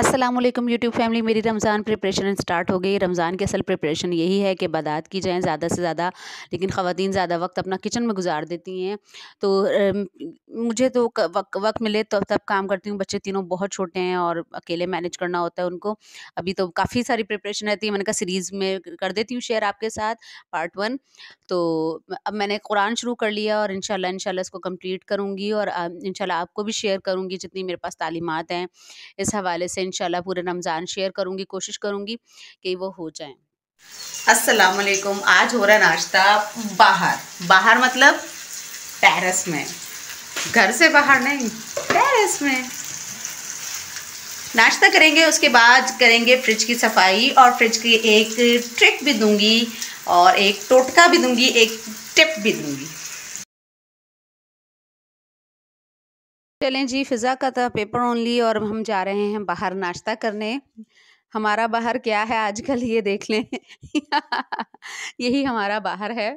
Aslam YouTube family मेरी Ramzan preparation start हो गई रमज़ान की असल प्रिपरेशन यही है कि बदात की जाएँ ज़्यादा से ज़्यादा लेकिन ख़वान ज़्यादा वक्त अपना किचन में गुजार देती हैं तो मुझे तो वक्त वक मिले तो तब काम करती हूँ बच्चे तीनों बहुत छोटे हैं और अकेले मैनेज करना होता है उनको अभी तो काफ़ी सारी प्रिपरेशन रहती है मैंने कहा सीरीज़ में कर देती हूँ शेयर आपके साथ पार्ट वन तो अब मैंने कुरान शुरू कर लिया और इन इनशाला इसको कम्प्लीट करूँगी और इनशाला आपको भी शेयर करूँगी जितनी मेरे पास तालीमत हैं इस हवाले से इन पूरे रमज़ान शेयर करूँगी कोशिश करूँगी कि वो हो जाए असलम आज हो रहा नाश्ता बाहर बाहर मतलब टेरेस में घर से बाहर नहीं टेरेस में नाश्ता करेंगे उसके बाद करेंगे फ्रिज की सफाई और फ्रिज की एक ट्रिक भी दूंगी और एक टोटका भी दूंगी एक टिप भी दूंगी चलें जी फ़िज़ा का था पेपर ओनली और हम जा रहे हैं बाहर नाश्ता करने हमारा बाहर क्या है आजकल ये देख लें यही हमारा बाहर है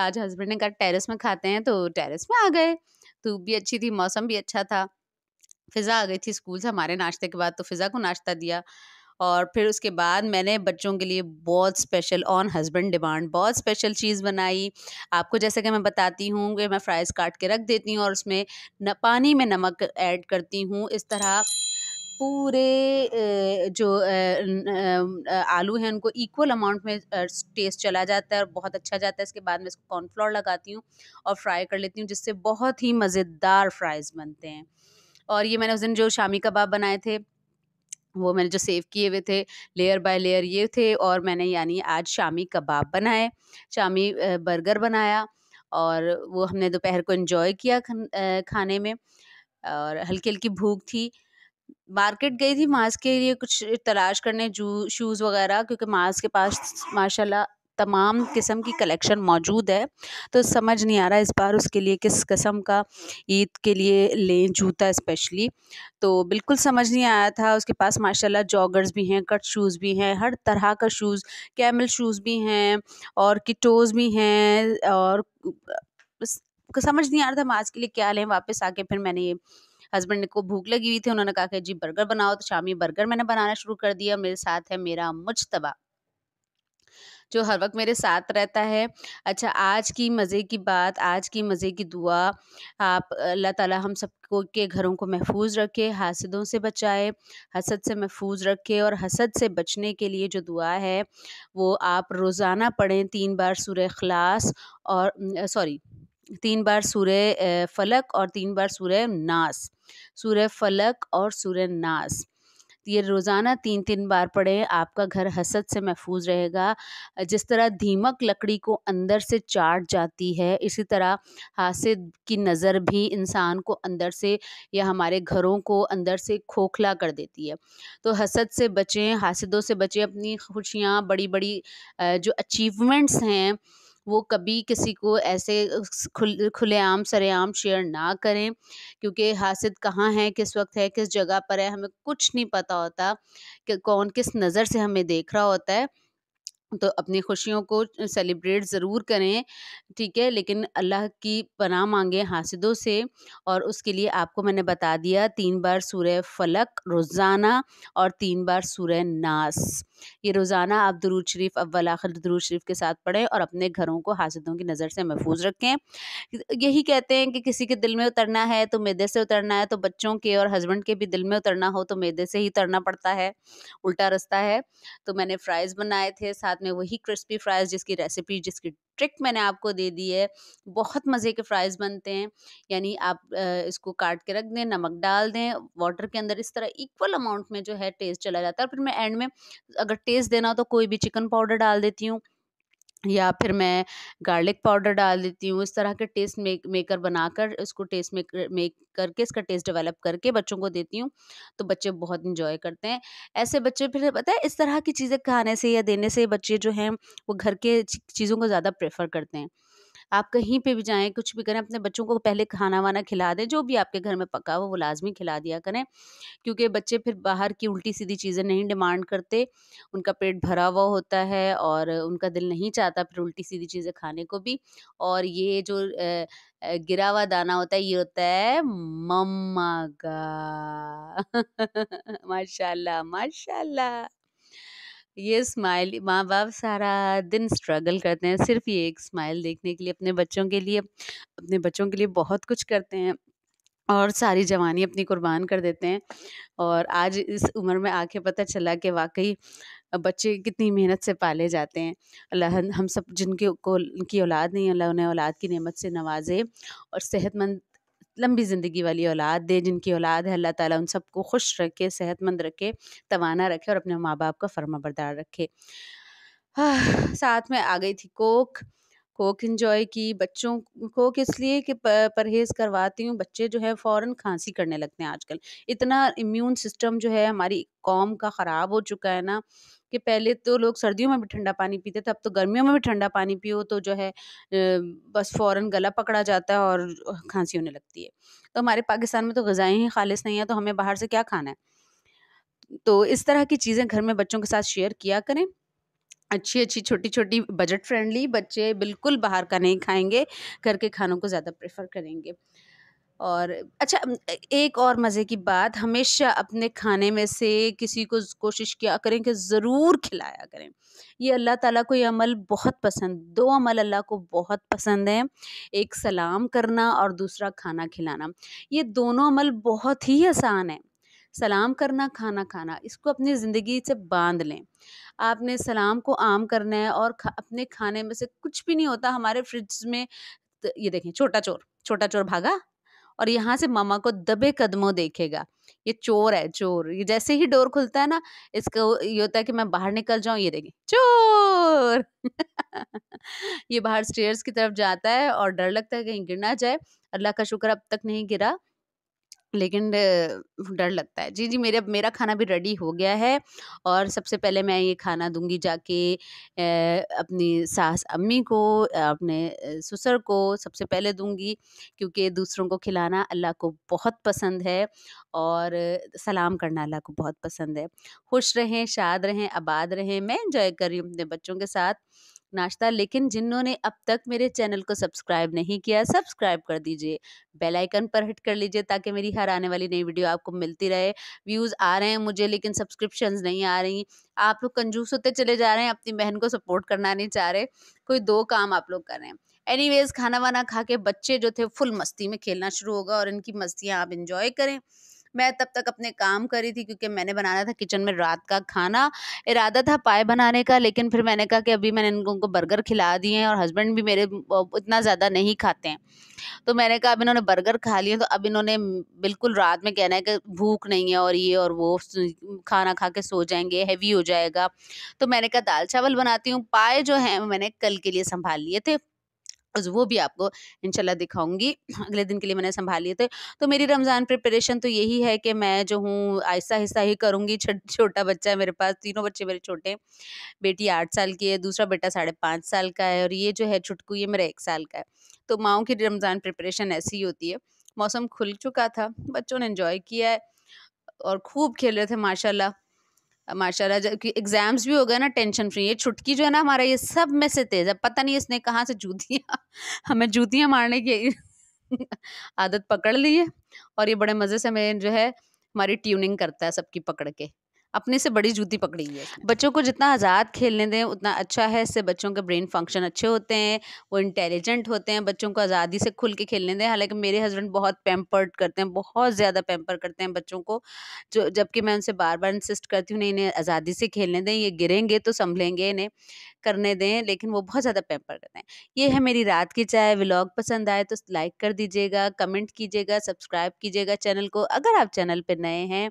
आज हस्बैंड ने कहा टेरेस में खाते हैं तो टेरेस में आ गए धूप भी अच्छी थी मौसम भी अच्छा था फ़िज़ा आ गई थी स्कूल से हमारे नाश्ते के बाद तो फ़िज़ा को नाश्ता दिया और फिर उसके बाद मैंने बच्चों के लिए बहुत स्पेशल ऑन हस्बैंड डिमांड बहुत स्पेशल चीज़ बनाई आपको जैसे कि मैं बताती हूँ कि मैं फ्राइज़ काट के रख देती हूँ और उसमें न पानी में नमक ऐड करती हूँ इस तरह पूरे जो आलू हैं उनको इक्वल अमाउंट में टेस्ट चला जाता है और बहुत अच्छा जाता है इसके बाद मैं इसको कॉर्नफ्लोर लगाती हूँ और फ्राई कर लेती हूँ जिससे बहुत ही मज़ेदार फ्राइज़ बनते हैं और ये मैंने उस दिन जो शामी कबाब बनाए थे वो मैंने जो सेव किए हुए थे लेयर बाय लेयर ये थे और मैंने यानी आज शामी कबाब बनाए शामी बर्गर बनाया और वो हमने दोपहर को इन्जॉय किया खाने में और हल्की हल्की भूख थी मार्केट गई थी मास्क के लिए कुछ तलाश करने जू शूज़ वगैरह क्योंकि मास्क के पास माशाल्लाह तमाम किस्म की कलेक्शन मौजूद है तो समझ नहीं आ रहा इस बार उसके लिए किस किस्म का ईद के लिए लें जूता स्पेशली तो बिल्कुल समझ नहीं आया था उसके पास माशाल्लाह जॉगर्स भी हैं कट शूज़ भी हैं हर तरह का शूज़ कैमल शूज़ भी हैं और किटोज़ भी हैं और समझ नहीं आ रहा था हम आज के लिए क्या लें वापस आके फिर मैंने ये हस्बैंड को भूख लगी हुई थी उन्होंने कहा कि जी बर्गर बनाओ तो शामी बर्गर मैंने बनाना शुरू कर दिया मेरे साथ है मेरा मुझतबा जो हर वक्त मेरे साथ रहता है अच्छा आज की मज़े की बात आज की मज़े की दुआ आप अल्लाह ताला हम सबको के घरों को महफूज रखे हासदों से बचाए हसद से महफूज रखे और हसद से बचने के लिए जो दुआ है वो आप रोज़ाना पढ़ें तीन बार सूर्य अखलास और सॉरी तीन बार सूर्य फलक और तीन बार सूर्य नास सूर्य फलक और सूर्य नास ये रोज़ाना तीन तीन बार पढ़ें आपका घर हसद से महफूज रहेगा जिस तरह धीमक लकड़ी को अंदर से चाट जाती है इसी तरह हासिद की नज़र भी इंसान को अंदर से या हमारे घरों को अंदर से खोखला कर देती है तो हसद से बचें हासिदों से बचें अपनी खुशियाँ बड़ी बड़ी जो अचीवमेंट्स हैं वो कभी किसी को ऐसे खुल खुलेआम सरेआम शेयर ना करें क्योंकि हासिद कहाँ है किस वक्त है किस जगह पर है हमें कुछ नहीं पता होता कि कौन किस नज़र से हमें देख रहा होता है तो अपनी खुशियों को सेलिब्रेट ज़रूर करें ठीक है लेकिन अल्लाह की पनाह मांगे हासिदों से और उसके लिए आपको मैंने बता दिया तीन बार सूर्य फलक रोज़ाना और तीन बार सूर्य नास ये रोज़ाना आप दरूद शरीफ अव्वल आखिर दरूद शरीफ के साथ पढ़ें और अपने घरों को हासिदों की नज़र से महफूज रखें यही कहते हैं कि किसी के दिल में उतरना है तो मैदे से उतरना है तो बच्चों के और हस्बैंड के भी दिल में उतरना हो तो मैदे से ही उतरना पड़ता है उल्टा रास्ता है तो मैंने फ्राइज़ बनाए थे साथ आपने वही क्रिस्पी फ्राइज़ जिसकी रेसिपी जिसकी ट्रिक मैंने आपको दे दी है बहुत मज़े के फ्राइज़ बनते हैं यानी आप इसको काट के रख दें नमक डाल दें वाटर के अंदर इस तरह इक्वल अमाउंट में जो है टेस्ट चला जाता है और फिर मैं एंड में अगर टेस्ट देना हो तो कोई भी चिकन पाउडर डाल देती हूँ या फिर मैं गार्लिक पाउडर डाल देती हूँ इस तरह के टेस्ट मेक मेकर बनाकर उसको टेस्ट मेक मेक करके इसका टेस्ट डेवलप करके बच्चों को देती हूँ तो बच्चे बहुत इंजॉय करते हैं ऐसे बच्चे फिर पता है इस तरह की चीज़ें खाने से या देने से बच्चे जो हैं वो घर के चीज़ों को ज़्यादा प्रेफर करते हैं आप कहीं पे भी जाएं कुछ भी करें अपने बच्चों को पहले खाना वाना खिला दें जो भी आपके घर में पका हुआ वो लाजमी खिला दिया करें क्योंकि बच्चे फिर बाहर की उल्टी सीधी चीज़ें नहीं डिमांड करते उनका पेट भरा हुआ होता है और उनका दिल नहीं चाहता फिर उल्टी सीधी चीज़ें खाने को भी और ये जो गिरा हुआ दाना होता है ये होता है मम्मा का माशाल्लाह माशाल्लाह ये स्माइल माँ बाप सारा दिन स्ट्रगल करते हैं सिर्फ ये एक स्माइल देखने के लिए अपने बच्चों के लिए अपने बच्चों के लिए बहुत कुछ करते हैं और सारी जवानी अपनी कुर्बान कर देते हैं और आज इस उम्र में आके पता चला कि वाकई बच्चे कितनी मेहनत से पाले जाते हैं अल्लाह हम सब जिनके को की औलाद नहीं अल्लाह उन्हें औलाद की नेमत से नवाजे और सेहतमंद लंबी ज़िंदगी वाली औलाद दे जिनकी औलाद है अल्लाह ताला उन सबको खुश रखे सेहतमंद रखे तवाना रखे और अपने माँ बाप का फर्मा बरदार रखे साथ में आ गई थी कोक कोक इंजॉय की बच्चों कोक इसलिए कि परहेज़ करवाती हूँ बच्चे जो है फ़ौरन खांसी करने लगते हैं आजकल इतना इम्यून सिस्टम जो है हमारी कौम का ख़राब हो चुका है ना कि पहले तो लोग सर्दियों में भी ठंडा पानी पीते थे अब तो गर्मियों में भी ठंडा पानी पियो तो जो है बस फ़ौरन गला पकड़ा जाता है और खांसी होने लगती है तो हमारे पाकिस्तान में तो गज़ाएँ ही खालिश नहीं है तो हमें बाहर से क्या खाना है तो इस तरह की चीज़ें घर में बच्चों के साथ शेयर किया करें अच्छी अच्छी छोटी छोटी बजट फ्रेंडली बच्चे बिल्कुल बाहर का नहीं खाएंगे घर के खानों को ज़्यादा प्रेफर करेंगे और अच्छा एक और मज़े की बात हमेशा अपने खाने में से किसी को कोशिश किया करें कि ज़रूर खिलाया करें ये अल्लाह ताला को ये अमल बहुत पसंद दो अमल अल्लाह को बहुत पसंद है एक सलाम करना और दूसरा खाना खिलाना ये दोनों अमल बहुत ही आसान है सलाम करना खाना खाना इसको अपनी ज़िंदगी से बांध लें आपने सलाम को आम करना है और खा, अपने खाने में से कुछ भी नहीं होता हमारे फ्रिज में तो ये देखें छोटा चोर छोटा चोर भागा और यहाँ से मामा को दबे कदमों देखेगा ये चोर है चोर ये जैसे ही डोर खुलता है ना इसको ये होता है कि मैं बाहर निकल जाऊं ये देखें चोर ये बाहर स्टेयर्स की तरफ जाता है और डर लगता है कहीं गिर ना जाए अल्लाह का शुक्र अब तक नहीं गिरा लेकिन डर लगता है। जी, जी, मेरे अब मेरा खाना भी रेडी हो गया है और सबसे पहले मैं ये खाना दूँगी जाके अपनी सास अम्मी को अपने ससुर को सबसे पहले दूँगी क्योंकि दूसरों को खिलाना अल्लाह को बहुत पसंद है और सलाम करना अल्लाह को बहुत पसंद है। खुश रहें, शाद रहें, आबाद रहें, मैं इंजॉय कर रही हूँ अपने बच्चों के साथ। नाश्ता लेकिन जिन्होंने अब तक मेरे चैनल को सब्सक्राइब नहीं किया सब्सक्राइब कर दीजिए बेल आइकन पर हिट कर लीजिए ताकि मेरी हर आने वाली नई वीडियो आपको मिलती रहे व्यूज़ आ रहे हैं मुझे लेकिन सब्सक्रिप्शन नहीं आ रही आप लोग कंजूस होते चले जा रहे हैं अपनी बहन को सपोर्ट करना नहीं चाह रहे कोई दो काम आप लोग कर रहे हैं एनी खाना वाना खा के बच्चे जो थे फुल मस्ती में खेलना शुरू होगा और इनकी मस्तियाँ आप इंजॉय करें मैं तब तक अपने काम कर रही थी क्योंकि मैंने बनाना था किचन में रात का खाना इरादा था पाए बनाने का लेकिन फिर मैंने कहा कि अभी मैंने इनको बर्गर खिला दिए हैं और हस्बैंड भी मेरे इतना ज़्यादा नहीं खाते हैं तो मैंने कहा अब इन्होंने बर्गर खा लिए तो अब इन्होंने बिल्कुल रात में कहना है कि भूख नहीं है और ये और वो खाना खा के सो जाएंगे हैवी हो जाएगा तो मैंने कहा दाल चावल बनाती हूँ पाए जो हैं मैंने कल के लिए संभाल लिए थे वो भी आपको इंशाल्लाह दिखाऊंगी अगले दिन के लिए मैंने संभाल लिए थे तो मेरी रमज़ान प्रिपरेशन तो यही है कि मैं जो हूँ आहिस्ता आहिस्ता ही करूँगी छोटा बच्चा है मेरे पास तीनों बच्चे मेरे छोटे बेटी आठ साल की है दूसरा बेटा साढ़े पाँच साल का है और ये जो है छुटकू ये मेरा एक साल का है तो माओ की रमज़ान प्रिपरेशन ऐसी ही होती है मौसम खुल चुका था बच्चों ने इन्जॉय किया है और खूब खेल रहे थे माशाल्लाह माशाल्लाह कि एग्जाम्स भी हो गए ना टेंशन फ्री ये छुटकी जो है ना हमारा ये सब में से तेज है पता नहीं इसने कहाँ से जूतियाँ हमें जूतियाँ मारने की आदत पकड़ ली है और ये बड़े मज़े से हमें जो है हमारी ट्यूनिंग करता है सबकी पकड़ के अपने से बड़ी जूती पकड़ी है बच्चों को जितना आज़ाद खेलने दें उतना अच्छा है इससे बच्चों के ब्रेन फंक्शन अच्छे होते हैं वो इंटेलिजेंट होते हैं बच्चों को आज़ादी से खुल के खेलने दें हालांकि मेरे हस्बैंड बहुत पैम्पर्ड करते हैं बहुत ज़्यादा पैम्पर करते हैं बच्चों को जो जबकि मैं उनसे बार बार इंसिस्ट करती हूँ नहीं इन्हें आज़ादी से खेलने दें ये गिरेंगे तो संभलेंगे इन्हें करने दें लेकिन वो बहुत ज़्यादा पैम्पर करते हैं ये है मेरी रात की चाय व्लॉग पसंद आए तो लाइक कर दीजिएगा कमेंट कीजिएगा सब्सक्राइब कीजिएगा चैनल को अगर आप चैनल पर नए हैं